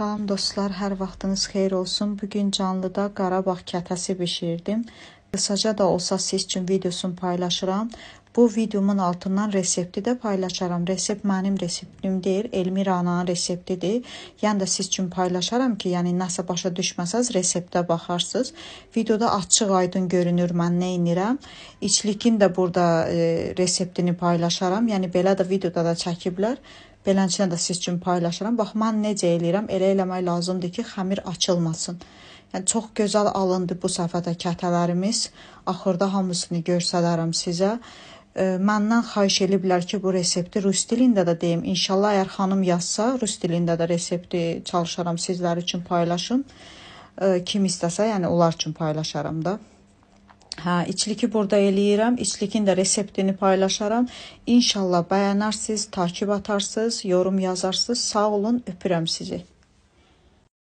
Salam dostlar, hər vaxtınız xeyir olsun. Bu gün canlıda Qarabağ kətəsi bişirdim. Qısaca da olsa siz üçün videosunu paylaşıram. Bu videomun altından resepti də paylaşaram. Resept mənim reseptim deyil, Elmira ananın reseptidir. Yəni də siz üçün paylaşaram ki, yəni nəsə başa düşməsəz reseptə baxarsınız. Videoda açıq-aydın görünür mən nə edirəm. İçlikin də burada e, reseptini paylaşaram. Yəni belə də videoda da çəkiblər. Beləncə də siz üçün paylaşıram. Bax mən necə eləyirəm? Elə eləmək lazımdır ki, xəmir açılmasın. Yəni çox gözəl alındı bu safhada kətələrimiz. Axırda hamısını göstərərəm sizə. E, məndən xahiş eliblər ki, bu resepti rus dilində də deyim. İnşallah əgər xanım yazsa, rus dilində də resepti çalışaram sizlər üçün paylaşım. E, kim istəsə, yəni onlar üçün paylaşaram da. Hə, içliki burada eləyirəm. İçlikin də reseptini paylaşaram. İnşallah bəyənərsiniz, takib atarsınız, yorum yazarsınız. Sağ olun, öpürəm sizi.